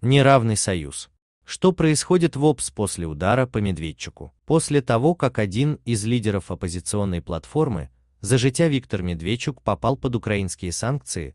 Неравный союз. Что происходит в ОПС после удара по Медведчуку? После того, как один из лидеров оппозиционной платформы за житя Виктор Медведчук попал под украинские санкции,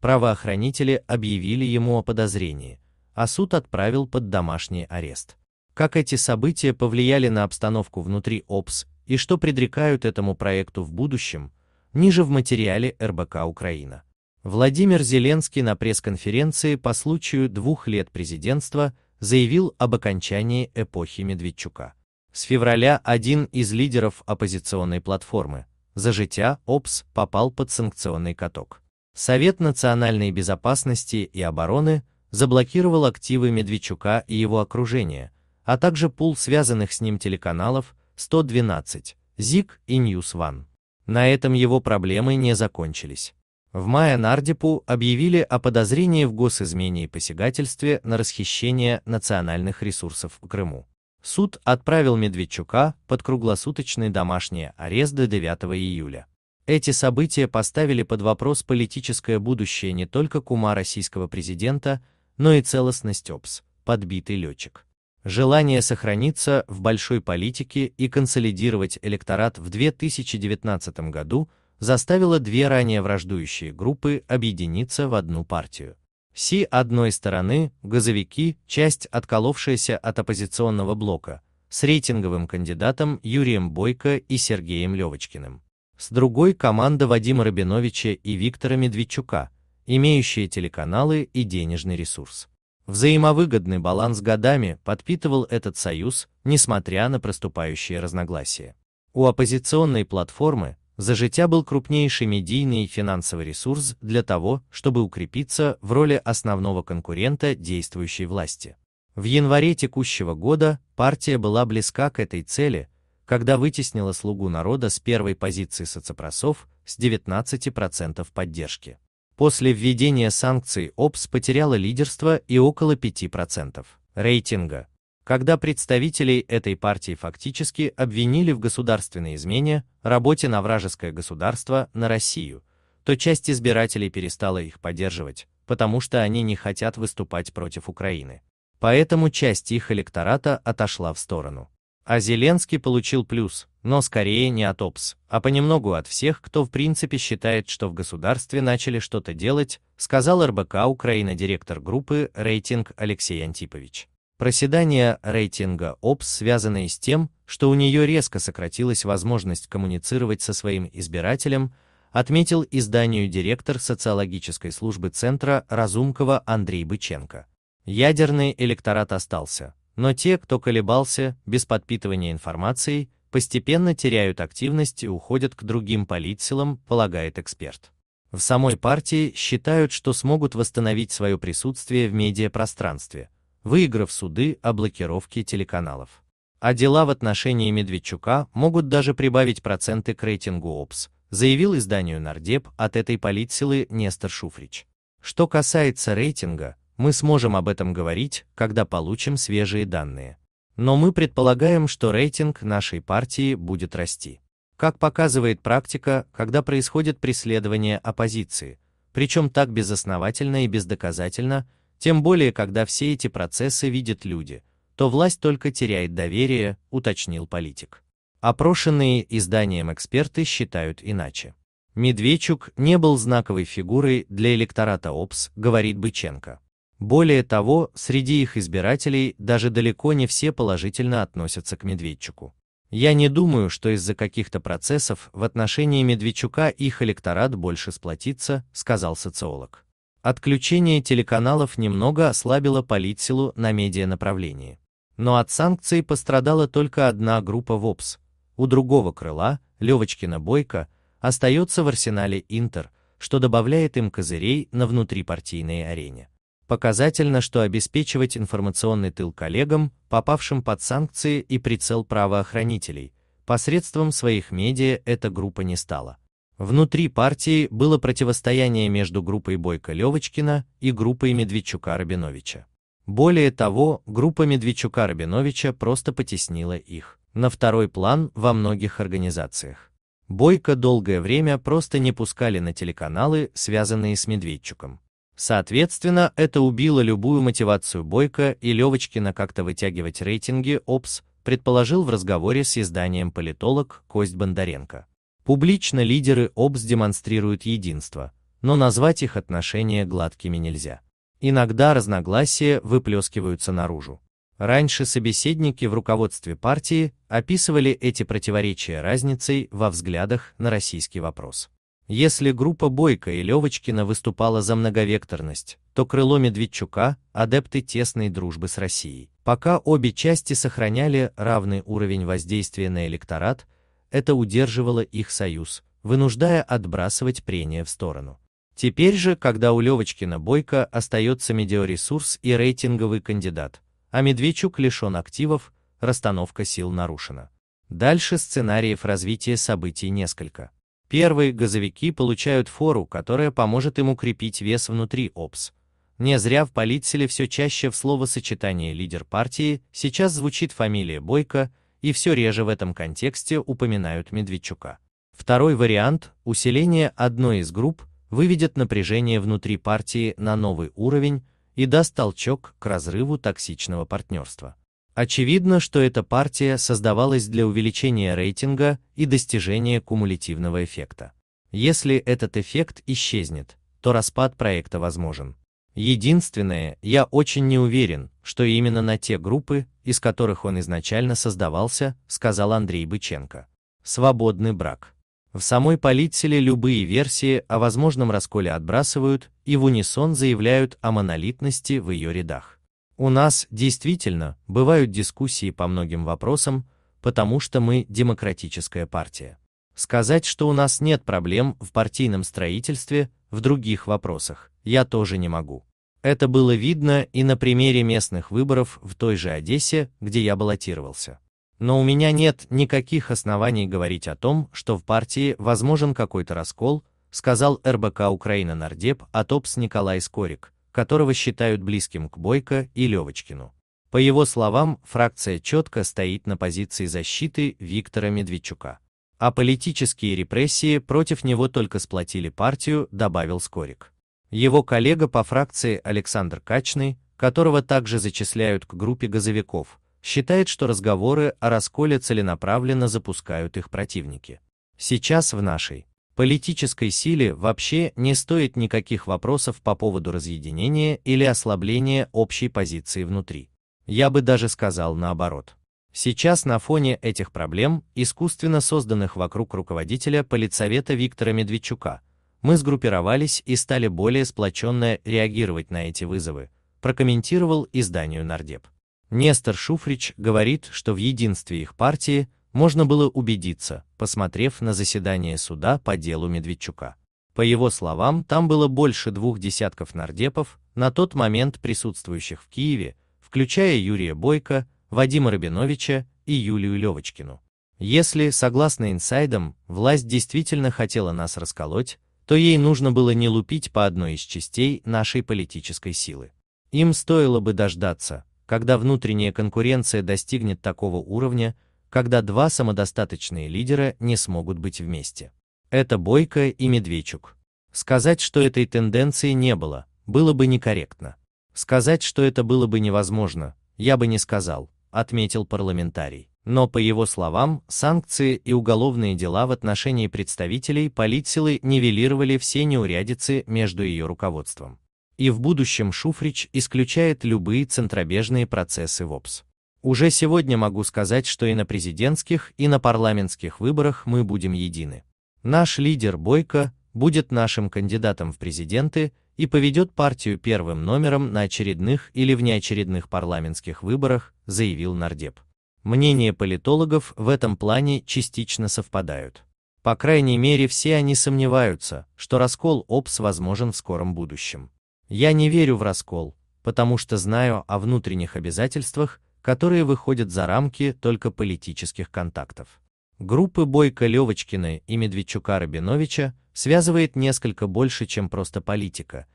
правоохранители объявили ему о подозрении, а суд отправил под домашний арест. Как эти события повлияли на обстановку внутри ОПС и что предрекают этому проекту в будущем, ниже в материале РБК Украина. Владимир Зеленский на пресс-конференции по случаю двух лет президентства заявил об окончании эпохи Медведчука. С февраля один из лидеров оппозиционной платформы «За життя» ОПС попал под санкционный каток. Совет национальной безопасности и обороны заблокировал активы Медведчука и его окружения, а также пул связанных с ним телеканалов 112, ЗИК и Ньюс Ван. На этом его проблемы не закончились. В мае Нардипу объявили о подозрении в госизмене и посягательстве на расхищение национальных ресурсов в Крыму. Суд отправил Медведчука под круглосуточный домашний арест до 9 июля. Эти события поставили под вопрос политическое будущее не только кума российского президента, но и целостность ОПС, подбитый летчик. Желание сохраниться в большой политике и консолидировать электорат в 2019 году – заставила две ранее враждующие группы объединиться в одну партию. Си одной стороны – газовики, часть отколовшаяся от оппозиционного блока, с рейтинговым кандидатом Юрием Бойко и Сергеем Левочкиным. С другой – команда Вадима Рабиновича и Виктора Медведчука, имеющие телеканалы и денежный ресурс. Взаимовыгодный баланс годами подпитывал этот союз, несмотря на проступающие разногласия. У оппозиционной платформы за життя был крупнейший медийный и финансовый ресурс для того, чтобы укрепиться в роли основного конкурента действующей власти. В январе текущего года партия была близка к этой цели, когда вытеснила «Слугу народа» с первой позиции соцопросов с 19% поддержки. После введения санкций ОПС потеряла лидерство и около 5% рейтинга когда представителей этой партии фактически обвинили в государственной измене, работе на вражеское государство, на Россию, то часть избирателей перестала их поддерживать, потому что они не хотят выступать против Украины. Поэтому часть их электората отошла в сторону. А Зеленский получил плюс, но скорее не от ОПС, а понемногу от всех, кто в принципе считает, что в государстве начали что-то делать, сказал РБК Украина директор группы «Рейтинг» Алексей Антипович. Проседание рейтинга ОПС связано и с тем, что у нее резко сократилась возможность коммуницировать со своим избирателем, отметил изданию директор социологической службы Центра Разумкова Андрей Быченко. Ядерный электорат остался, но те, кто колебался, без подпитывания информацией, постепенно теряют активность и уходят к другим политсилам, полагает эксперт. В самой партии считают, что смогут восстановить свое присутствие в медиапространстве, выиграв суды о блокировке телеканалов. А дела в отношении Медведчука могут даже прибавить проценты к рейтингу ОПС, заявил изданию Нардеп от этой политсилы Нестор Шуфрич. Что касается рейтинга, мы сможем об этом говорить, когда получим свежие данные. Но мы предполагаем, что рейтинг нашей партии будет расти. Как показывает практика, когда происходит преследование оппозиции, причем так безосновательно и бездоказательно, тем более, когда все эти процессы видят люди, то власть только теряет доверие, уточнил политик. Опрошенные изданием эксперты считают иначе. Медведчук не был знаковой фигурой для электората ОПС, говорит Быченко. Более того, среди их избирателей даже далеко не все положительно относятся к Медведчуку. Я не думаю, что из-за каких-то процессов в отношении Медведчука их электорат больше сплотится, сказал социолог. Отключение телеканалов немного ослабило политсилу на медианаправлении. Но от санкций пострадала только одна группа ВОПС. У другого крыла, Левочкина Бойко, остается в арсенале Интер, что добавляет им козырей на внутрипартийной арене. Показательно, что обеспечивать информационный тыл коллегам, попавшим под санкции и прицел правоохранителей, посредством своих медиа эта группа не стала. Внутри партии было противостояние между группой Бойко-Левочкина и группой Медведчука-Рабиновича. Более того, группа Медведчука-Рабиновича просто потеснила их на второй план во многих организациях. Бойко долгое время просто не пускали на телеканалы, связанные с Медведчуком. Соответственно, это убило любую мотивацию Бойко и Левочкина как-то вытягивать рейтинги ОПС, предположил в разговоре с изданием политолог Кость Бондаренко. Публично лидеры ОБС демонстрируют единство, но назвать их отношения гладкими нельзя. Иногда разногласия выплескиваются наружу. Раньше собеседники в руководстве партии описывали эти противоречия разницей во взглядах на российский вопрос. Если группа Бойко и Левочкина выступала за многовекторность, то крыло Медведчука – адепты тесной дружбы с Россией. Пока обе части сохраняли равный уровень воздействия на электорат, это удерживало их союз, вынуждая отбрасывать прения в сторону. Теперь же, когда у Левочкина Бойко остается медиоресурс и рейтинговый кандидат, а Медведчук лишен активов, расстановка сил нарушена. Дальше сценариев развития событий несколько. Первые газовики получают фору, которая поможет им укрепить вес внутри ОПС. Не зря в политселе все чаще в словосочетании «лидер партии» сейчас звучит фамилия Бойко, и все реже в этом контексте упоминают Медведчука. Второй вариант – усиление одной из групп выведет напряжение внутри партии на новый уровень и даст толчок к разрыву токсичного партнерства. Очевидно, что эта партия создавалась для увеличения рейтинга и достижения кумулятивного эффекта. Если этот эффект исчезнет, то распад проекта возможен. Единственное, я очень не уверен, что именно на те группы, из которых он изначально создавался, сказал Андрей Быченко. Свободный брак. В самой политселе любые версии о возможном расколе отбрасывают и в унисон заявляют о монолитности в ее рядах. У нас, действительно, бывают дискуссии по многим вопросам, потому что мы демократическая партия. Сказать, что у нас нет проблем в партийном строительстве, в других вопросах, я тоже не могу. Это было видно и на примере местных выборов в той же Одессе, где я баллотировался. Но у меня нет никаких оснований говорить о том, что в партии возможен какой-то раскол, сказал РБК Украина нардеп Атопс Николай Скорик, которого считают близким к Бойко и Левочкину. По его словам, фракция четко стоит на позиции защиты Виктора Медведчука. А политические репрессии против него только сплотили партию, добавил Скорик его коллега по фракции Александр Качный, которого также зачисляют к группе газовиков, считает, что разговоры о расколе целенаправленно запускают их противники. Сейчас в нашей политической силе вообще не стоит никаких вопросов по поводу разъединения или ослабления общей позиции внутри. Я бы даже сказал наоборот. Сейчас на фоне этих проблем, искусственно созданных вокруг руководителя политсовета Виктора Медведчука, мы сгруппировались и стали более сплоченно реагировать на эти вызовы, прокомментировал изданию Нардеп. Нестор Шуфрич говорит, что в единстве их партии можно было убедиться, посмотрев на заседание суда по делу Медведчука. По его словам, там было больше двух десятков нардепов, на тот момент присутствующих в Киеве, включая Юрия Бойко, Вадима Рабиновича и Юлию Левочкину. Если, согласно инсайдам, власть действительно хотела нас расколоть, то ей нужно было не лупить по одной из частей нашей политической силы. Им стоило бы дождаться, когда внутренняя конкуренция достигнет такого уровня, когда два самодостаточные лидера не смогут быть вместе. Это Бойко и Медведчук. Сказать, что этой тенденции не было, было бы некорректно. Сказать, что это было бы невозможно, я бы не сказал, отметил парламентарий но, по его словам, санкции и уголовные дела в отношении представителей политсилы нивелировали все неурядицы между ее руководством. И в будущем Шуфрич исключает любые центробежные процессы в ОПС. Уже сегодня могу сказать, что и на президентских, и на парламентских выборах мы будем едины. Наш лидер Бойко будет нашим кандидатом в президенты и поведет партию первым номером на очередных или внеочередных парламентских выборах, заявил Нардеп. Мнения политологов в этом плане частично совпадают. По крайней мере, все они сомневаются, что раскол ОПС возможен в скором будущем. Я не верю в раскол, потому что знаю о внутренних обязательствах, которые выходят за рамки только политических контактов. Группы Бойко Левочкина и Медведчука Рабиновича связывает несколько больше, чем просто политика.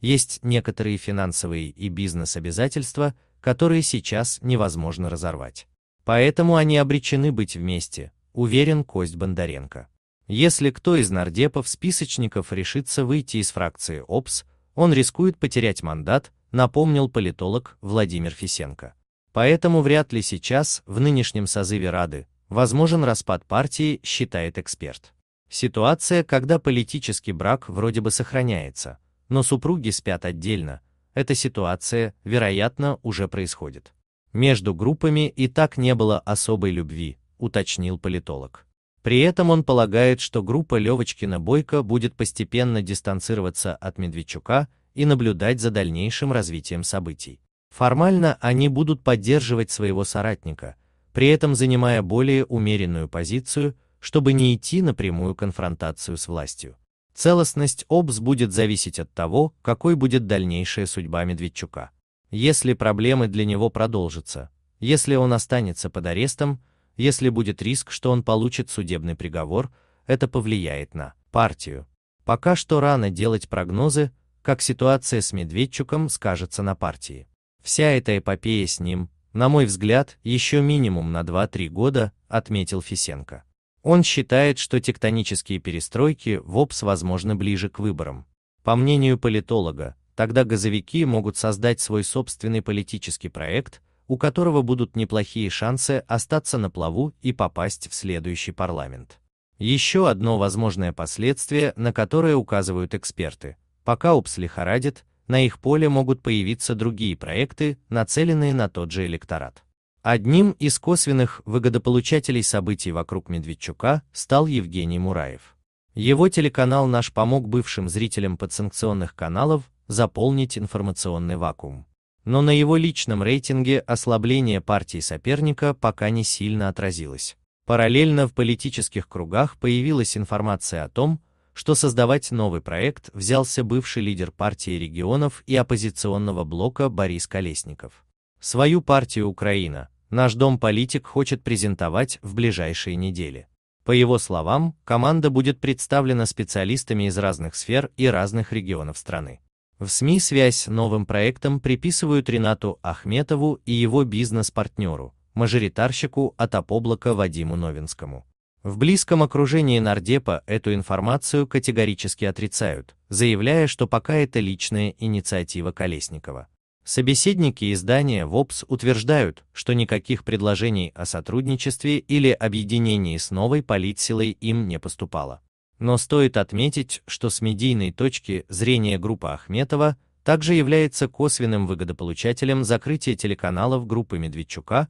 Есть некоторые финансовые и бизнес-обязательства, которые сейчас невозможно разорвать. Поэтому они обречены быть вместе, уверен Кость Бондаренко. Если кто из нардепов-списочников решится выйти из фракции ОПС, он рискует потерять мандат, напомнил политолог Владимир Фисенко. Поэтому вряд ли сейчас, в нынешнем созыве Рады, возможен распад партии, считает эксперт. Ситуация, когда политический брак вроде бы сохраняется, но супруги спят отдельно, эта ситуация, вероятно, уже происходит. Между группами и так не было особой любви, уточнил политолог. При этом он полагает, что группа Левочкина-Бойко будет постепенно дистанцироваться от Медведчука и наблюдать за дальнейшим развитием событий. Формально они будут поддерживать своего соратника, при этом занимая более умеренную позицию, чтобы не идти на прямую конфронтацию с властью. Целостность ОБС будет зависеть от того, какой будет дальнейшая судьба Медведчука если проблемы для него продолжатся, если он останется под арестом, если будет риск, что он получит судебный приговор, это повлияет на партию. Пока что рано делать прогнозы, как ситуация с Медведчуком скажется на партии. Вся эта эпопея с ним, на мой взгляд, еще минимум на 2-3 года, отметил Фисенко. Он считает, что тектонические перестройки в ОПС возможны ближе к выборам. По мнению политолога, Тогда газовики могут создать свой собственный политический проект, у которого будут неплохие шансы остаться на плаву и попасть в следующий парламент. Еще одно возможное последствие, на которое указывают эксперты. Пока УПС лихорадит, на их поле могут появиться другие проекты, нацеленные на тот же электорат. Одним из косвенных выгодополучателей событий вокруг Медведчука стал Евгений Мураев. Его телеканал «Наш» помог бывшим зрителям подсанкционных каналов заполнить информационный вакуум. Но на его личном рейтинге ослабление партии соперника пока не сильно отразилось. Параллельно в политических кругах появилась информация о том, что создавать новый проект взялся бывший лидер партии регионов и оппозиционного блока Борис Колесников. Свою партию «Украина» наш дом политик хочет презентовать в ближайшие недели. По его словам, команда будет представлена специалистами из разных сфер и разных регионов страны. В СМИ связь с новым проектом приписывают Ренату Ахметову и его бизнес-партнеру, мажоритарщику от Апоблака Вадиму Новинскому. В близком окружении Нардепа эту информацию категорически отрицают, заявляя, что пока это личная инициатива Колесникова. Собеседники издания ВОПС утверждают, что никаких предложений о сотрудничестве или объединении с новой политсилой им не поступало. Но стоит отметить, что с медийной точки зрения группа Ахметова также является косвенным выгодополучателем закрытия телеканалов группы Медведчука,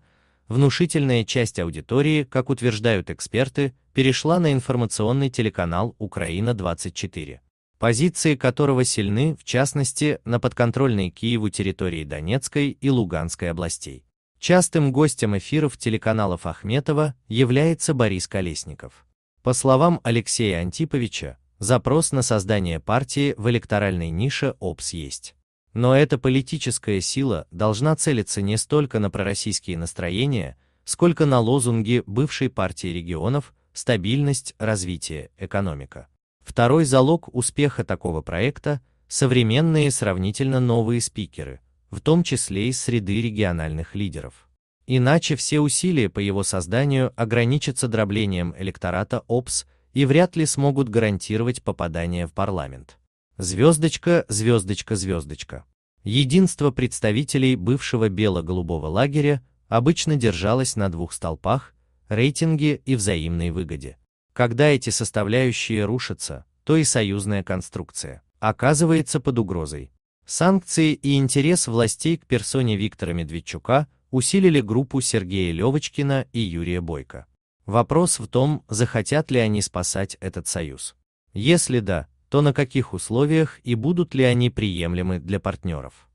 внушительная часть аудитории, как утверждают эксперты, перешла на информационный телеканал «Украина-24», позиции которого сильны, в частности, на подконтрольной Киеву территории Донецкой и Луганской областей. Частым гостем эфиров телеканалов Ахметова является Борис Колесников. По словам Алексея Антиповича, запрос на создание партии в электоральной нише ОПС есть. Но эта политическая сила должна целиться не столько на пророссийские настроения, сколько на лозунги бывшей партии регионов «Стабильность, развитие, экономика». Второй залог успеха такого проекта – современные сравнительно новые спикеры, в том числе из среды региональных лидеров. Иначе все усилия по его созданию ограничатся дроблением электората ОПС и вряд ли смогут гарантировать попадание в парламент. Звездочка, звездочка, звездочка. Единство представителей бывшего бело-голубого лагеря обычно держалось на двух столпах – рейтинге и взаимной выгоде. Когда эти составляющие рушатся, то и союзная конструкция оказывается под угрозой. Санкции и интерес властей к персоне Виктора Медведчука – усилили группу Сергея Левочкина и Юрия Бойко. Вопрос в том, захотят ли они спасать этот союз. Если да, то на каких условиях и будут ли они приемлемы для партнеров.